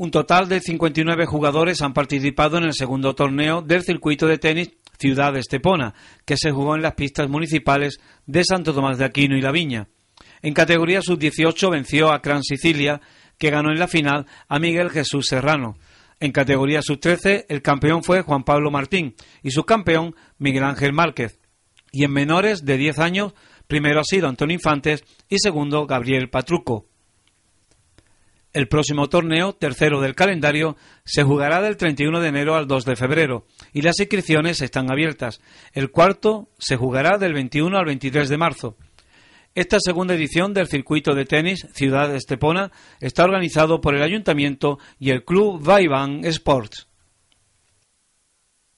Un total de 59 jugadores han participado en el segundo torneo del circuito de tenis Ciudad Estepona, que se jugó en las pistas municipales de Santo Tomás de Aquino y La Viña. En categoría sub-18 venció a Gran Sicilia, que ganó en la final a Miguel Jesús Serrano. En categoría sub-13 el campeón fue Juan Pablo Martín y su campeón Miguel Ángel Márquez. Y en menores de 10 años, primero ha sido Antonio Infantes y segundo Gabriel Patruco. El próximo torneo, tercero del calendario, se jugará del 31 de enero al 2 de febrero y las inscripciones están abiertas. El cuarto se jugará del 21 al 23 de marzo. Esta segunda edición del circuito de tenis Ciudad Estepona está organizado por el Ayuntamiento y el Club Vaiván Sports.